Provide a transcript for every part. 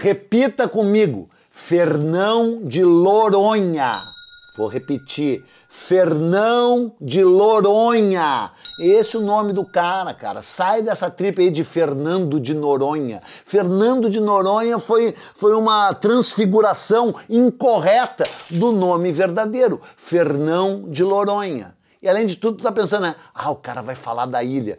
Repita comigo: Fernão de Loronha. Vou repetir: Fernão de Loronha. Esse é o nome do cara, cara. Sai dessa tripa aí de Fernando de Noronha. Fernando de Noronha foi, foi uma transfiguração incorreta do nome verdadeiro: Fernão de Loronha. E além de tudo, tu tá pensando, né? Ah, o cara vai falar da ilha.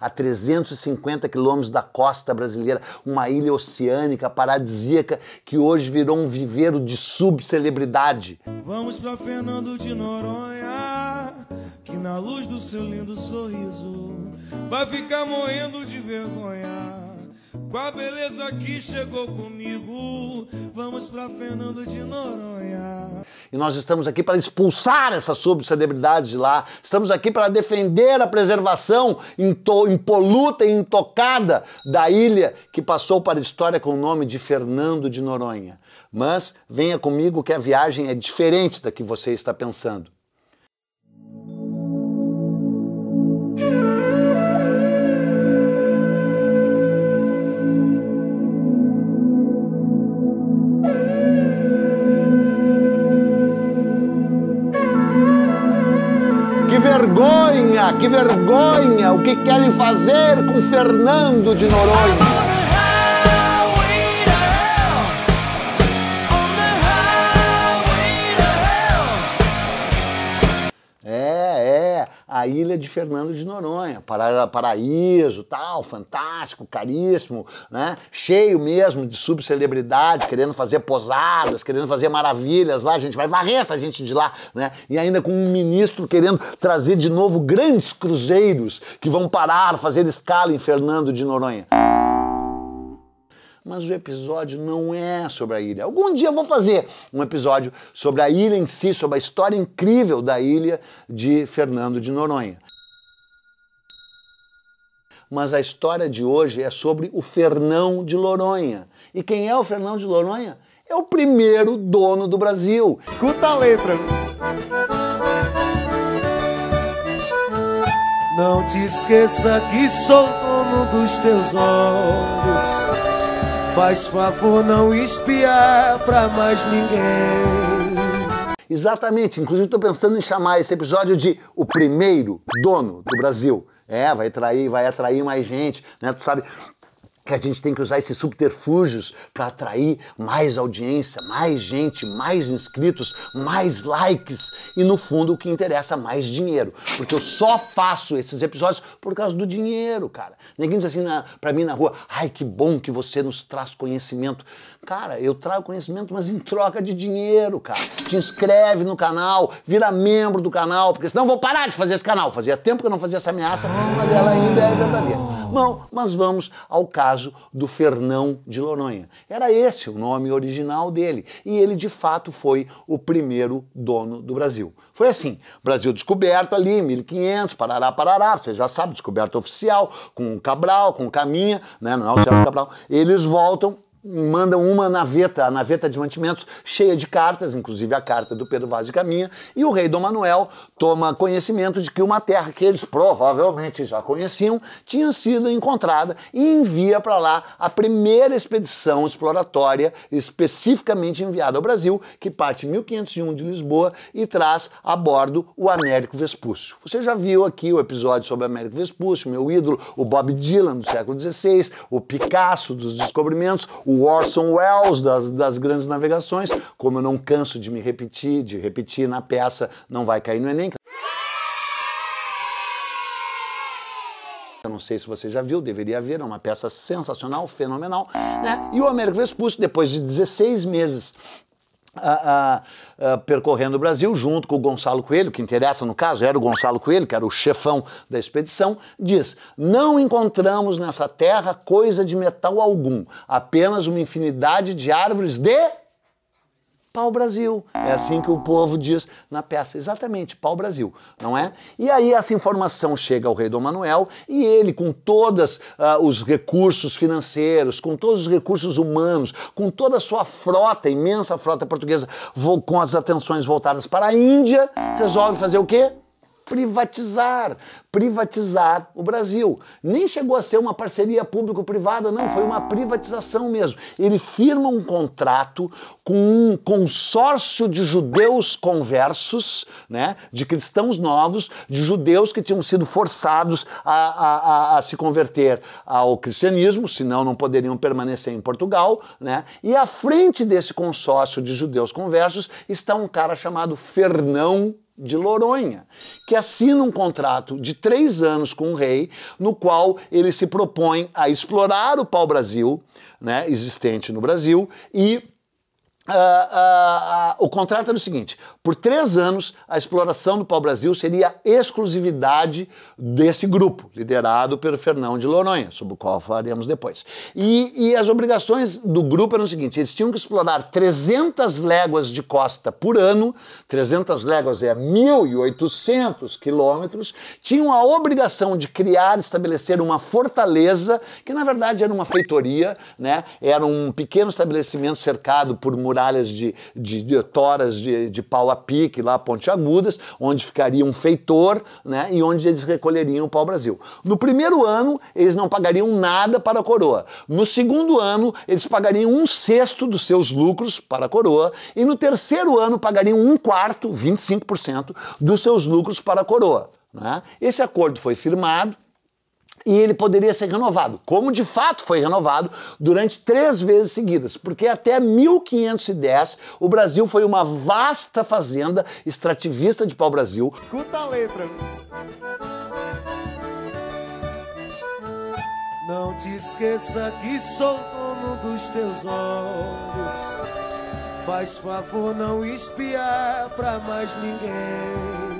a 350 quilômetros da costa brasileira, uma ilha oceânica paradisíaca que hoje virou um viveiro de subcelebridade. Vamos pra Fernando de Noronha, que na luz do seu lindo sorriso vai ficar morrendo de vergonha. Com a beleza que chegou comigo, vamos pra Fernando de Noronha e nós estamos aqui para expulsar essas subcelebridades de lá. Estamos aqui para defender a preservação impoluta e intocada da ilha que passou para a história com o nome de Fernando de Noronha. Mas venha comigo que a viagem é diferente da que você está pensando. vergonha, que vergonha o que querem fazer com Fernando de Noronha. a ilha de Fernando de Noronha, para, paraíso, tal, fantástico, caríssimo, né? Cheio mesmo de subcelebridade, querendo fazer posadas, querendo fazer maravilhas lá, a gente vai varrer essa gente de lá, né? E ainda com um ministro querendo trazer de novo grandes cruzeiros que vão parar, fazer escala em Fernando de Noronha mas o episódio não é sobre a ilha. Algum dia eu vou fazer um episódio sobre a ilha em si, sobre a história incrível da ilha de Fernando de Noronha. Mas a história de hoje é sobre o Fernão de Noronha. E quem é o Fernão de Noronha? É o primeiro dono do Brasil. Escuta a letra. Não te esqueça que sou dono dos teus olhos. Faz favor, não espiar pra mais ninguém. Exatamente, inclusive estou pensando em chamar esse episódio de O Primeiro Dono do Brasil. É, vai atrair, vai atrair mais gente, né? Tu sabe, que a gente tem que usar esses subterfúgios para atrair mais audiência, mais gente, mais inscritos, mais likes e no fundo o que interessa é mais dinheiro, porque eu só faço esses episódios por causa do dinheiro, cara. Ninguém diz assim para mim na rua, ai que bom que você nos traz conhecimento. Cara, eu trago conhecimento, mas em troca de dinheiro, cara. Te inscreve no canal, vira membro do canal, porque senão eu vou parar de fazer esse canal. Fazia tempo que eu não fazia essa ameaça, mas ela ainda é verdadeira. Bom, mas vamos ao caso caso do Fernão de Noronha. Era esse o nome original dele e ele de fato foi o primeiro dono do Brasil. Foi assim: Brasil descoberto ali, 1500, parará, parará, você já sabe, descoberto oficial, com Cabral, com Caminha, né? não é o Sérgio Cabral. Eles voltam manda uma naveta, a naveta de mantimentos, cheia de cartas, inclusive a carta do Pedro Vaz de Caminha, e o rei Dom Manuel toma conhecimento de que uma terra que eles provavelmente já conheciam tinha sido encontrada e envia para lá a primeira expedição exploratória especificamente enviada ao Brasil, que parte em 1501 de Lisboa e traz a bordo o Américo Vespúcio. Você já viu aqui o episódio sobre Américo Vespúcio, meu ídolo, o Bob Dylan do século XVI, o Picasso dos descobrimentos, o Orson Welles das, das grandes navegações, como eu não canso de me repetir, de repetir na peça Não Vai Cair no Enem. Eu não sei se você já viu, deveria ver, é uma peça sensacional, fenomenal, né? E o Américo Vespúcio, depois de 16 meses percorrendo o Brasil, junto com o Gonçalo Coelho, que interessa no caso, era o Gonçalo Coelho, que era o chefão da expedição, diz: Não encontramos nessa terra coisa de metal algum, apenas uma infinidade de árvores de pau-brasil. É assim que o povo diz na peça, exatamente, pau-brasil, não é? E aí essa informação chega ao rei Dom Manuel e ele, com todos uh, ah, os recursos financeiros, com todos os recursos humanos, com toda a sua frota, imensa frota portuguesa, com as atenções voltadas para a Índia, resolve fazer o quê? privatizar, privatizar o Brasil. Nem chegou a ser uma parceria público-privada, não, foi uma privatização mesmo. Ele firma um contrato com um consórcio de judeus conversos, né, de cristãos novos, de judeus que tinham sido forçados a, a, a, a se converter ao cristianismo, senão não poderiam permanecer em Portugal, né, e à frente desse consórcio de judeus conversos está um cara chamado Fernão de Loronha, que assina um contrato de três anos com o rei, no qual ele se propõe a explorar o pau-brasil né, existente no Brasil e ah, ah, ah, o contrato era o seguinte: por três anos, a exploração do pau-brasil seria exclusividade desse grupo, liderado pelo Fernão de Noronha, sobre o qual falaremos depois. E, e, as obrigações do grupo eram o seguinte: eles tinham que explorar 300 léguas de costa por ano, 300 léguas é 1.800 quilômetros, tinham a obrigação de criar, estabelecer uma fortaleza, que na verdade era uma feitoria, né? era um pequeno estabelecimento cercado por muralhas muralhas de, de, de toras de, de pau a pique, lá pontiagudas, onde ficaria um feitor né, e onde eles recolheriam o pau-brasil. No primeiro ano, eles não pagariam nada para a coroa. No segundo ano, eles pagariam um sexto dos seus lucros para a coroa. E no terceiro ano, pagariam um quarto, 25%, dos seus lucros para a coroa. Né? Esse acordo foi firmado e ele poderia ser renovado, como de fato foi renovado durante três vezes seguidas, porque até 1510 o Brasil foi uma vasta fazenda extrativista de pau-brasil. Escuta a letra. Não te esqueça que sou dono dos teus olhos. Faz favor não espiar pra mais ninguém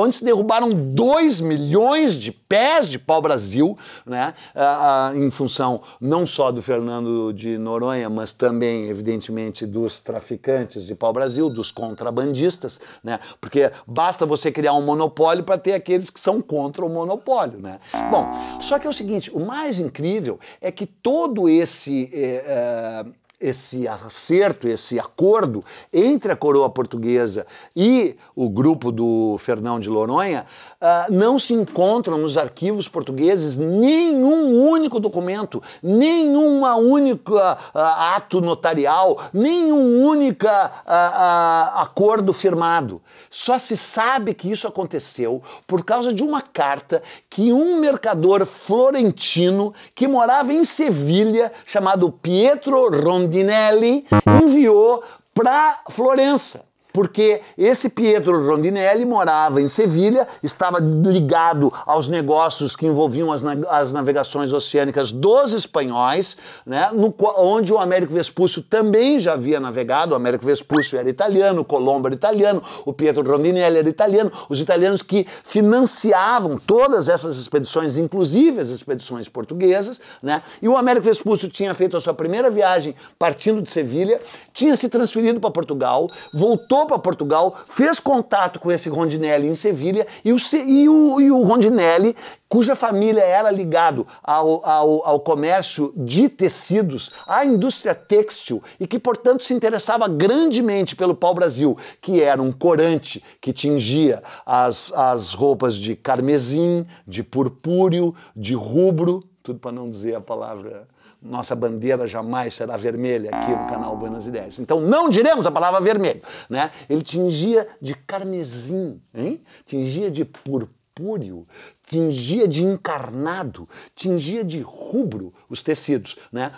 onde se derrubaram 2 milhões de pés de pau-brasil, né, ah, ah, em função não só do Fernando de Noronha, mas também, evidentemente, dos traficantes de pau-brasil, dos contrabandistas, né, porque basta você criar um monopólio para ter aqueles que são contra o monopólio. Né. Bom, só que é o seguinte: o mais incrível é que todo esse. Eh, eh, esse acerto, esse acordo entre a coroa portuguesa e o grupo do Fernão de Loronha uh, não se encontram nos arquivos portugueses nenhum único documento, nenhum ah, único uh, ato notarial, nenhum único uh, acordo firmado. Só se sabe que isso aconteceu por causa de uma carta que um mercador florentino que morava em Sevilha, chamado Pietro Rondinelli, enviou para Florença porque esse Pietro Rondinelli morava em Sevilha, estava ligado aos negócios que envolviam as, as navegações oceânicas dos espanhóis, né, no, onde o Américo Vespúcio também já havia navegado. O Américo Vespúcio era italiano, Colombo era italiano, o Pietro Rondinelli era italiano, os italianos que financiavam todas essas expedições, inclusive as expedições portuguesas, né? E o Américo Vespúcio tinha feito a sua primeira viagem partindo de Sevilha, tinha se transferido para Portugal, voltou voltou para Portugal, fez contato com esse Rondinelli em Sevilha e o, e o, e o Rondinelli, cuja família era ligado ao, ao, ao comércio de tecidos, à indústria têxtil e que, portanto, se interessava grandemente pelo pau-brasil, que era um corante que tingia as, as roupas de carmesim, de purpúreo, de rubro, tudo para não dizer a palavra nossa bandeira jamais será vermelha aqui no canal Buenas Ideias. Então não diremos a palavra vermelho, né? Ele tingia de carmesim, hein? Tingia de purpúreo, tingia de encarnado, tingia de rubro os tecidos, né?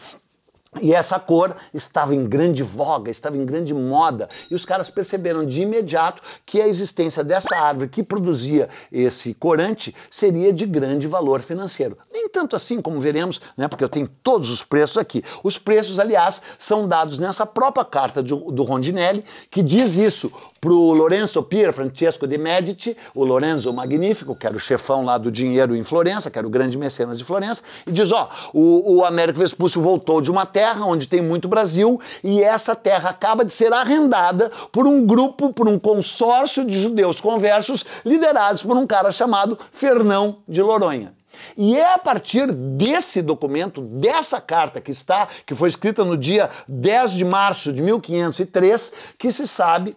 E essa cor estava em grande voga, estava em grande moda, e os caras perceberam de imediato que a existência dessa árvore que produzia esse corante seria de grande valor financeiro. Nem tanto assim, como veremos, né, porque eu tenho todos os preços aqui. Os preços, aliás, são dados nessa própria carta do, do Rondinelli, que diz isso: para o Lorenzo Pier Francesco de Medici, o Lorenzo Magnífico, que era o chefão lá do dinheiro em Florença, que era o grande mecenas de Florença, e diz: ó, o, o Américo Vespúcio voltou de uma terra onde tem muito Brasil e essa terra acaba de ser arrendada por um grupo, por um consórcio de judeus conversos liderados por um cara chamado Fernão de Loronha. E é a partir desse documento, dessa carta que está, que foi escrita no dia 10 de março de 1503, que se sabe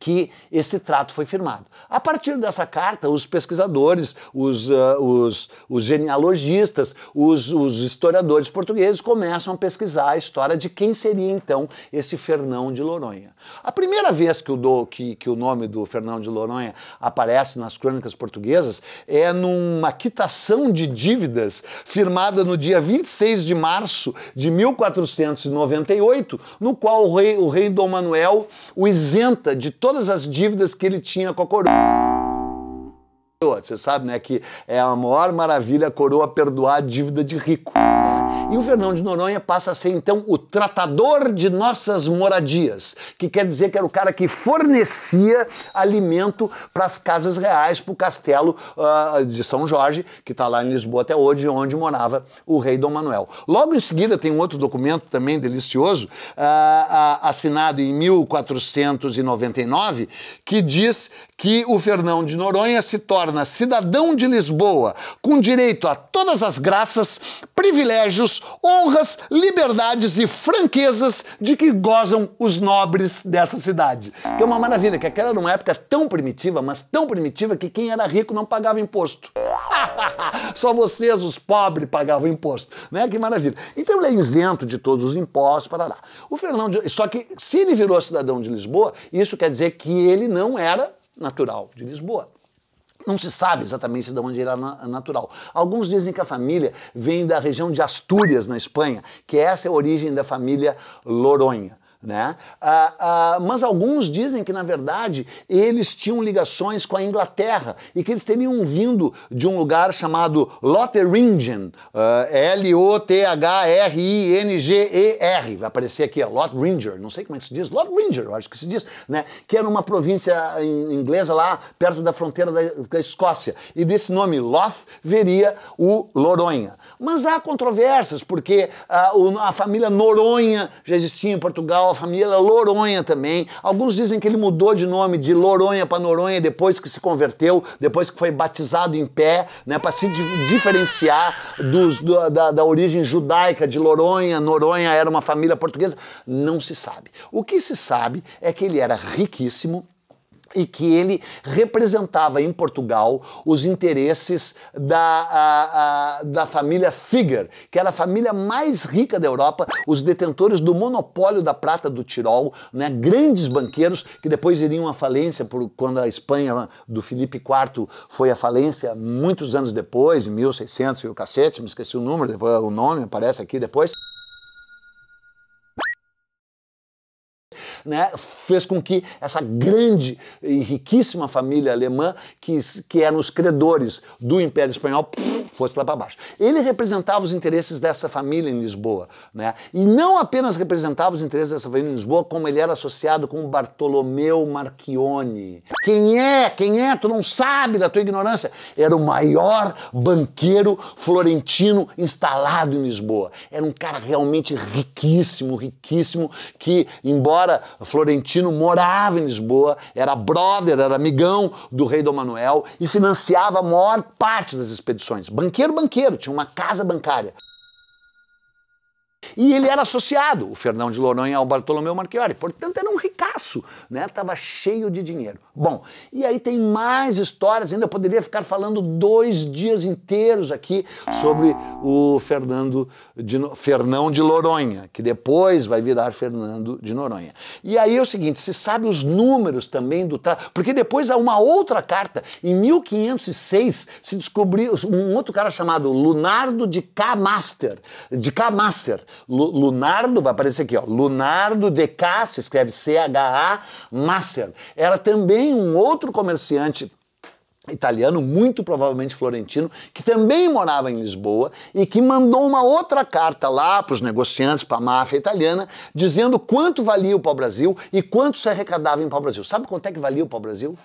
que esse trato foi firmado. A partir dessa carta, os pesquisadores, os, uh, os, os genealogistas, os, os, historiadores portugueses começam a pesquisar a história de quem seria então esse Fernão de Loronha. A primeira vez que, do, que, que o nome do Fernão de Loronha aparece nas crônicas portuguesas é numa quitação de dívidas firmada no dia 26 de março de 1498, no qual o rei, o rei Dom Manuel o isenta de todas as dívidas que ele tinha com a coroa. Você sabe, né, que é a maior maravilha a coroa perdoar a dívida de rico. E o Fernão de Noronha passa a ser então o tratador de nossas moradias, que quer dizer que era o cara que fornecia alimento para as casas reais, para o castelo uh, de São Jorge, que está lá em Lisboa até hoje, onde morava o rei Dom Manuel. Logo em seguida tem um outro documento também delicioso, uh, uh, assinado em 1499, que diz que o Fernão de Noronha se torna cidadão de Lisboa, com direito a todas as graças, privilégios privilégios, honras, liberdades e franquezas de que gozam os nobres dessa cidade. Que é uma maravilha, que aquela era uma época tão primitiva, mas tão primitiva que quem era rico não pagava imposto. Só vocês, os pobres, pagavam imposto. Né? Que maravilha. Então ele é isento de todos os impostos, parará. O Fernão Só que se ele virou cidadão de Lisboa, isso quer dizer que ele não era natural de Lisboa. Não se sabe exatamente de onde ele era é natural. Alguns dizem que a família vem da região de Astúrias, na Espanha, que essa é a origem da família Loronha. Né? Ah, ah, mas alguns dizem que, na verdade, eles tinham ligações com a Inglaterra e que eles teriam vindo de um lugar chamado Lotharingen, L-O-T-H-R-I-N-G-E-R, ah, vai aparecer aqui, é não sei como é que se diz, Lotharingen, acho que se diz, né? que era uma província ah, inglesa lá perto da fronteira da, da Escócia. E desse nome, Loth, veria o Loronha. Mas há controvérsias, porque ah, a família Noronha já existia em Portugal, família Loronha também. Alguns dizem que ele mudou de nome de Loronha para Noronha depois que se converteu, depois que foi batizado em pé, né, para se diferenciar dos, do, da, da origem judaica de Loronha. Noronha era uma família portuguesa. Não se sabe. O que se sabe é que ele era riquíssimo e que ele representava em Portugal os interesses da, a, a, da família Figger, que era a família mais rica da Europa, os detentores do monopólio da prata do Tirol, né, grandes banqueiros que depois iriam à falência por, quando a Espanha do Felipe IV foi à falência muitos anos depois, em 1600 e o cacete, me esqueci o número, depois o nome aparece aqui depois. né, fez com que essa grande e riquíssima família alemã, que, que eram é os credores do Império Espanhol, fosse lá para baixo. Ele representava os interesses dessa família em Lisboa. Né? E não apenas representava os interesses dessa família em Lisboa, como ele era associado com Bartolomeu Marchione. Quem é? Quem é? Tu não sabe da tua ignorância. Era o maior banqueiro florentino instalado em Lisboa. Era um cara realmente riquíssimo, riquíssimo, que, embora Florentino morava em Lisboa, era brother, era amigão do rei Dom Manuel e financiava a maior parte das expedições. Banqueiro, banqueiro, tinha uma casa bancária. E ele era associado, o Fernão de Loronha ao Bartolomeu Marchiori. Portanto, era um ricaço, né? Tava cheio de dinheiro. Bom, e aí tem mais histórias, ainda poderia ficar falando dois dias inteiros aqui sobre o Fernando de, Fernão de Loronha, que depois vai virar Fernando de Noronha. E aí é o seguinte, se sabe os números também do porque depois há uma outra carta, em 1506, se descobriu um outro cara chamado Lunardo de Camaster, de Camaster, Lunardo, vai aparecer aqui, ó, Lunardo de Cassi, escreve C-H-A, Masser. Era também um outro comerciante italiano, muito provavelmente florentino, que também morava em Lisboa e que mandou uma outra carta lá para os negociantes, para a máfia italiana, dizendo quanto valia o pau-brasil e quanto se arrecadava em pau-brasil. Sabe quanto é que valia o pau-brasil?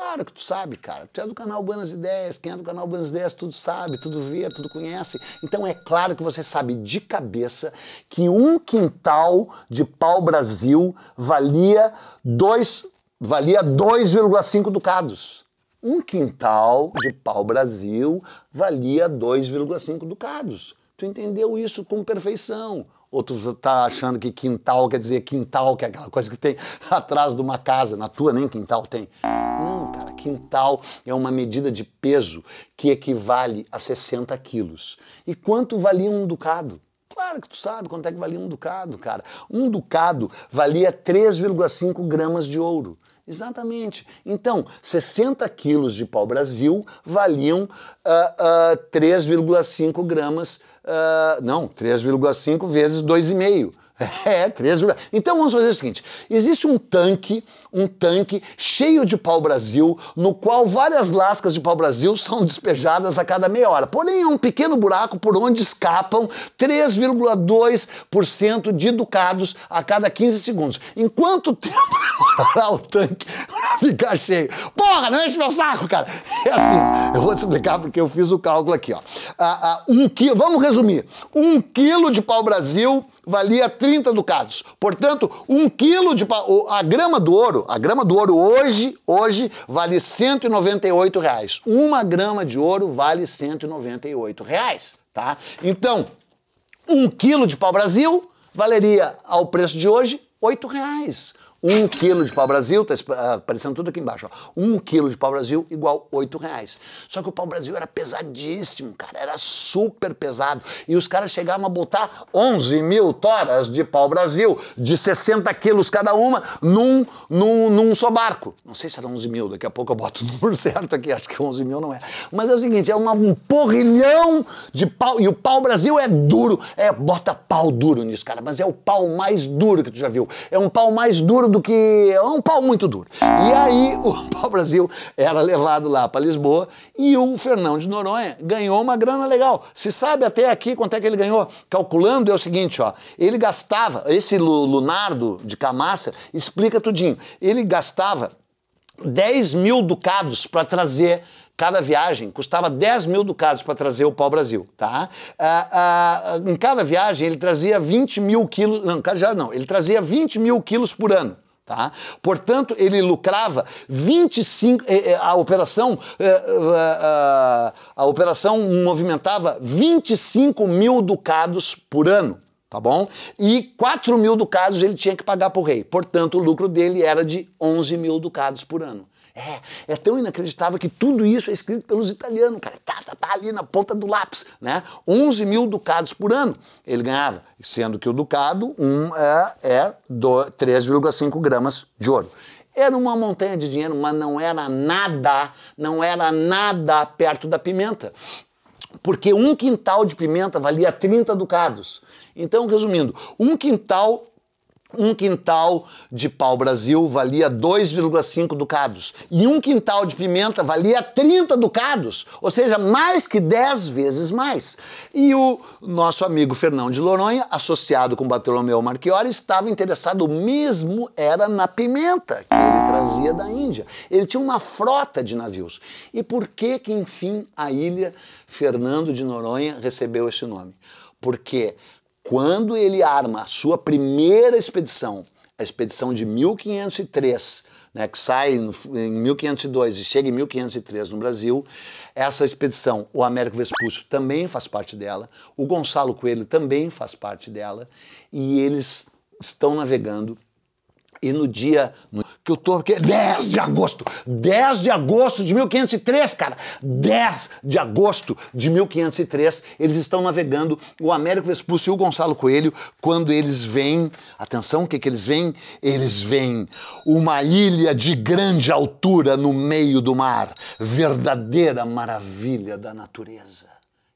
Claro que tu sabe, cara. Tu é do canal Buenas Ideias, quem é do canal Buenas Ideias tudo sabe, tudo vê, tudo conhece. Então é claro que você sabe de cabeça que um quintal de pau Brasil valia dois, valia 2,5 ducados. Um quintal de pau Brasil valia 2,5 ducados. Tu entendeu isso com perfeição. Outro está achando que quintal quer dizer quintal, que é aquela coisa que tem atrás de uma casa. Na tua nem quintal tem. Não, cara, quintal é uma medida de peso que equivale a 60 quilos. E quanto valia um ducado? Claro que tu sabe quanto é que valia um ducado, cara. Um ducado valia 3,5 gramas de ouro. Exatamente. Então, 60 quilos de pau-brasil valiam uh, uh, 3,5 gramas ah, não, 3,5 vezes 2,5. É, 13 Então vamos fazer o seguinte: existe um tanque, um tanque cheio de pau-brasil, no qual várias lascas de pau-brasil são despejadas a cada meia hora. Porém, é um pequeno buraco por onde escapam 3,2% de educados a cada 15 segundos. Em quanto tempo o tanque ficar cheio? Porra, não enche meu saco, cara! É assim, eu vou te explicar porque eu fiz o cálculo aqui, ó. Ah, ah, um quilo, vamos resumir: um quilo de pau-brasil valia 30 ducados. Portanto, um quilo de a grama do ouro, a grama do ouro hoje, hoje vale 198 reais. Uma grama de ouro vale 198 reais, tá? Então, um quilo de pau Brasil valeria ao preço de hoje 8 reais. Um quilo de pau-brasil, tá ah, aparecendo tudo aqui embaixo, ó. Um quilo de pau-brasil igual oito reais. Só que o pau-brasil era pesadíssimo, cara, era super pesado. E os caras chegavam a botar 11 mil toras de pau-brasil, de 60 quilos cada uma, num, num, num só barco. Não sei se era 11 mil, daqui a pouco eu boto o número certo aqui, acho que 11 mil não é. Mas é o seguinte, é uma, um porrilhão de pau, e o pau-brasil é duro, é, bota pau duro nisso, cara, mas é o pau mais duro que tu já viu. É um pau mais duro duro do que. É um pau muito duro. E aí o pau Brasil era levado lá para Lisboa e o Fernão de Noronha ganhou uma grana legal. Se sabe até aqui quanto é que ele ganhou? Calculando é o seguinte, ó. Ele gastava, esse Lunardo de Camassa explica tudinho. Ele gastava 10 mil ducados para trazer Cada viagem custava 10 mil ducados para trazer o pau-brasil, tá? Ah, ah, em cada viagem ele trazia 20 mil quilos. Não, cada não. Ele trazia 20 mil quilos por ano. Tá? Portanto, ele lucrava 25 eh, eh, a operação eh, ah, a operação movimentava 25 mil ducados por ano. Tá bom? E 4 mil ducados ele tinha que pagar para o rei. Portanto, o lucro dele era de 11 mil ducados por ano. É, é tão inacreditável que tudo isso é escrito pelos italianos, cara. Tá, tá, tá ali na ponta do lápis, né? 11 mil ducados por ano ele ganhava, sendo que o ducado um é, é 3,5 gramas de ouro. Era uma montanha de dinheiro, mas não era nada, não era nada perto da pimenta porque um quintal de pimenta valia 30 ducados. Então, resumindo, um quintal um quintal de pau-brasil valia 2,5 ducados. E um quintal de pimenta valia 30 ducados, ou seja, mais que 10 vezes mais. E o nosso amigo Fernão de Loronha, associado com Bartolomeu Marchiori, estava interessado mesmo era na pimenta que ele trazia da Índia. Ele tinha uma frota de navios. E por que que, enfim, a ilha Fernando de Noronha recebeu esse nome? Porque quando ele arma a sua primeira expedição, a expedição de 1503, né, que sai em 1502 e chega em 1503 no Brasil. Essa expedição, o Américo Vespúcio também faz parte dela, o Gonçalo Coelho também faz parte dela, e eles estão navegando e no dia no, que eu tô. Que, 10 de agosto! 10 de agosto de 1503, cara! 10 de agosto de 1503, eles estão navegando o Américo Vespúcio e o Gonçalo Coelho quando eles veem. Atenção, o que, que eles veem? Eles veem uma ilha de grande altura no meio do mar. Verdadeira maravilha da natureza.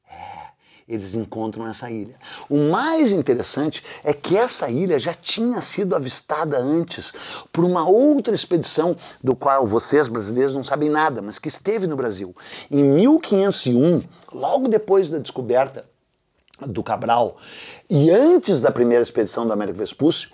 É eles encontram essa ilha. O mais interessante é que essa ilha já tinha sido avistada antes por uma outra expedição do qual vocês brasileiros não sabem nada, mas que esteve no Brasil. Em 1501, logo depois da descoberta do Cabral e antes da primeira expedição do Américo Vespúcio,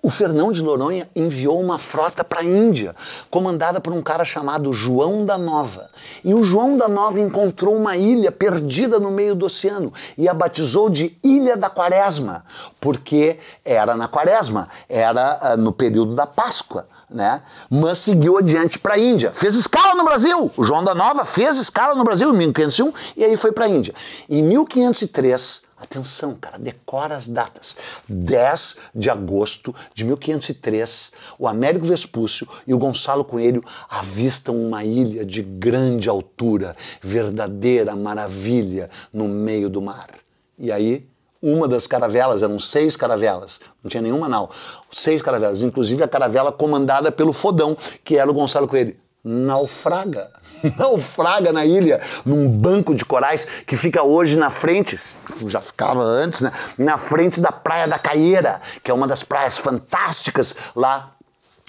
o Fernão de Noronha enviou uma frota para a Índia, comandada por um cara chamado João da Nova. E o João da Nova encontrou uma ilha perdida no meio do oceano e a batizou de Ilha da Quaresma, porque era na Quaresma, era ah, no período da Páscoa. Né? Mas seguiu adiante para a Índia. Fez escala no Brasil. O João da Nova fez escala no Brasil em 1501 e aí foi para a Índia. Em 1503, Atenção, cara, decora as datas. 10 de agosto de 1503, o Américo Vespúcio e o Gonçalo Coelho avistam uma ilha de grande altura, verdadeira maravilha, no meio do mar. E aí, uma das caravelas, eram seis caravelas, não tinha nenhuma não, seis caravelas, inclusive a caravela comandada pelo Fodão, que era o Gonçalo Coelho naufraga. Naufraga na ilha, num banco de corais que fica hoje na frente, já ficava antes, né? Na frente da Praia da Caieira, que é uma das praias fantásticas lá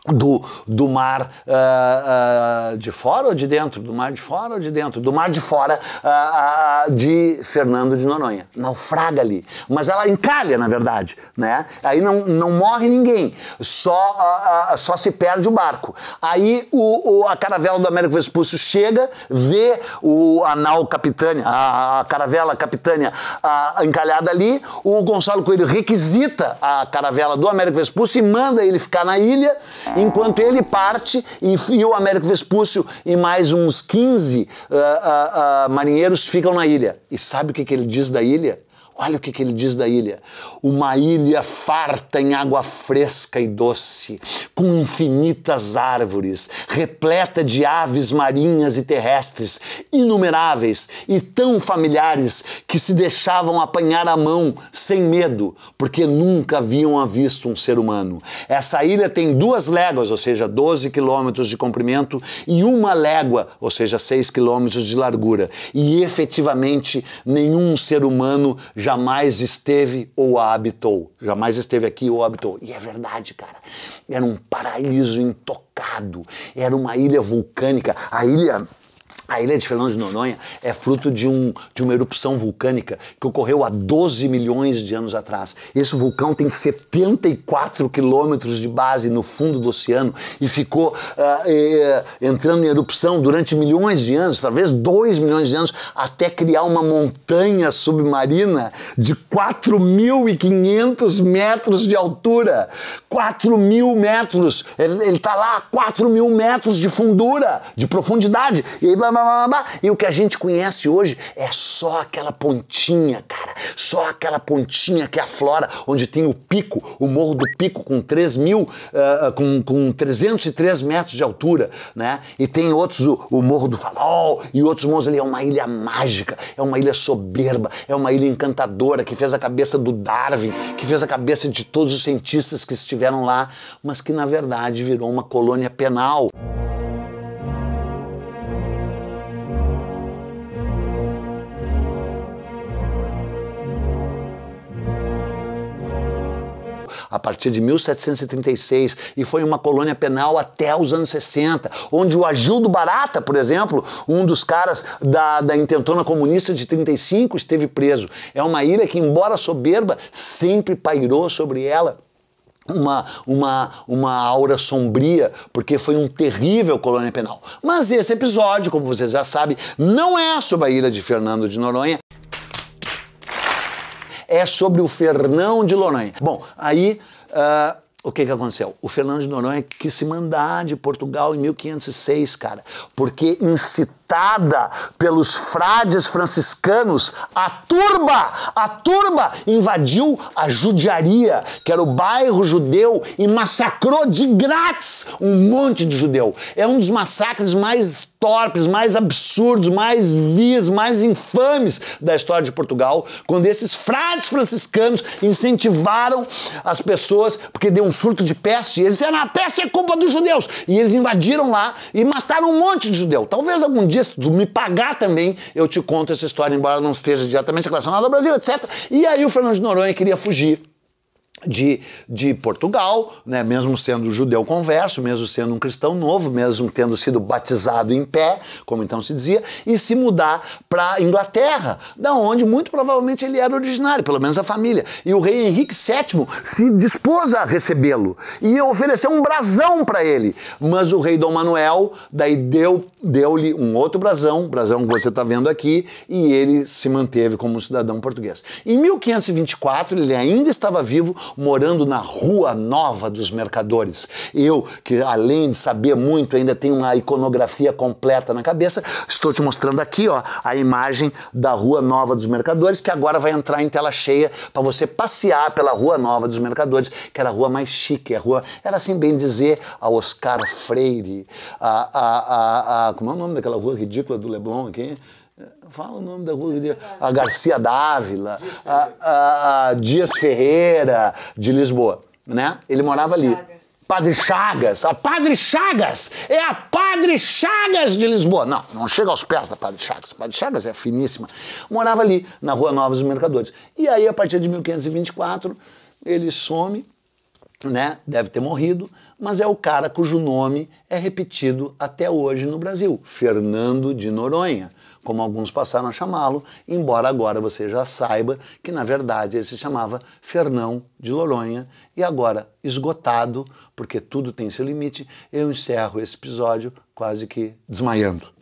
do, do mar uh, uh, de fora ou de dentro? Do mar de fora ou de dentro? Do mar de fora uh, de Fernando de Noronha. Naufraga ali. Mas ela encalha, na verdade. Né? Aí não, não morre ninguém. Só, só se perde o barco. Aí o, o, a caravela do Américo Vespúcio chega, vê o, a nau capitânia, a, a caravela capitânia encalhada ali. O Gonçalo Coelho requisita a caravela do Américo Vespúcio e manda ele ficar na ilha é. Enquanto ele parte e, e o Américo Vespúcio e mais uns 15 uh, uh, uh, marinheiros ficam na ilha. E sabe o que, que ele diz da ilha? Olha o que, que, ele diz da ilha. Uma ilha farta em água fresca e doce, com infinitas árvores, repleta de aves marinhas e terrestres, inumeráveis e tão familiares que se deixavam apanhar a mão sem medo, porque nunca haviam visto um ser humano. Essa ilha tem duas léguas, ou seja, 12 quilômetros de comprimento, e uma légua, ou seja, 6 quilômetros de largura. E efetivamente nenhum ser humano já jamais esteve ou a habitou. Jamais esteve aqui ou a habitou. E é verdade, cara. Era um paraíso intocado. Era uma ilha vulcânica. A ilha a ilha de Fernando de Noronha é fruto de, um, de uma erupção vulcânica que ocorreu há 12 milhões de anos atrás. Esse vulcão tem 74 quilômetros de base no fundo do oceano e ficou uh, eh, entrando em erupção durante milhões de anos, talvez 2 milhões de anos, até criar uma montanha submarina de 4.500 metros de altura. 4 mil metros! Ele está lá, a mil metros de fundura, de profundidade. E vai babá. E o que a gente conhece hoje é só aquela pontinha, cara. Só aquela pontinha que aflora, onde tem o pico, o morro do pico com 3 mil, uh, com, com 303 metros de altura, né? E tem outros, o, o Morro do Falol e outros morros ali. É uma ilha mágica, é uma ilha soberba, é uma ilha encantadora que fez a cabeça do Darwin, que fez a cabeça de todos os cientistas que estiveram lá, mas que na verdade virou uma colônia penal. a partir de 1736 e foi uma colônia penal até os anos 60, onde o Agildo Barata, por exemplo, um dos caras da, da intentona comunista de 35, esteve preso. É uma ilha que, embora soberba, sempre pairou sobre ela uma, uma, uma aura sombria, porque foi um terrível colônia penal. Mas esse episódio, como vocês já sabem, não é sobre a ilha de Fernando de Noronha, é sobre o Fernão de Noronha. Bom, aí. Uh, o que, que aconteceu? O Fernão de Noronha quis se mandar de Portugal em 1506, cara, porque incitou agitada pelos frades franciscanos, a turba, a turba invadiu a Judiaria, que era o bairro judeu, e massacrou de grátis um monte de judeu. É um dos massacres mais torpes, mais absurdos, mais vis, mais infames da história de Portugal, quando esses frades franciscanos incentivaram as pessoas, porque deu um surto de peste, e eles disseram, a ah, peste é culpa dos judeus, e eles invadiram lá e mataram um monte de judeu. Talvez algum dia dia, se tu me pagar também, eu te conto essa história, embora não esteja diretamente relacionada ao Brasil, etc. E aí o Fernando de Noronha queria fugir de, de Portugal, né? mesmo sendo judeu converso, mesmo sendo um cristão novo, mesmo tendo sido batizado em pé, como então se dizia, e se mudar para Inglaterra, da onde muito provavelmente ele era originário, pelo menos a família. E o rei Henrique VII se dispôs a recebê-lo e ofereceu um brasão para ele. Mas o rei Dom Manuel daí deu deu-lhe um outro brasão, brasão que você está vendo aqui, e ele se manteve como cidadão português. Em 1524 ele ainda estava vivo morando na Rua Nova dos Mercadores. Eu, que além de saber muito, ainda tenho uma iconografia completa na cabeça, estou te mostrando aqui ó, a imagem da Rua Nova dos Mercadores, que agora vai entrar em tela cheia para você passear pela Rua Nova dos Mercadores, que era a rua mais chique, a rua, era assim bem dizer, a Oscar Freire, a, a, a, a como é o nome daquela rua ridícula do Leblon aqui? Fala o nome da rua. A Garcia Dávila, a, a, a Dias Ferreira, de Lisboa. Né? Ele morava ali. Padre Chagas, a Padre Chagas é a Padre Chagas de Lisboa. Não, não chega aos pés da Padre Chagas. A Padre Chagas é finíssima. Morava ali, na Rua Nova dos Mercadores. E aí, a partir de 1524, ele some, né? Deve ter morrido, mas é o cara cujo nome é repetido até hoje no Brasil: Fernando de Noronha como alguns passaram a chamá-lo, embora agora você já saiba que na verdade ele se chamava Fernão de Loronha e agora esgotado, porque tudo tem seu limite, eu encerro esse episódio quase que desmaiando.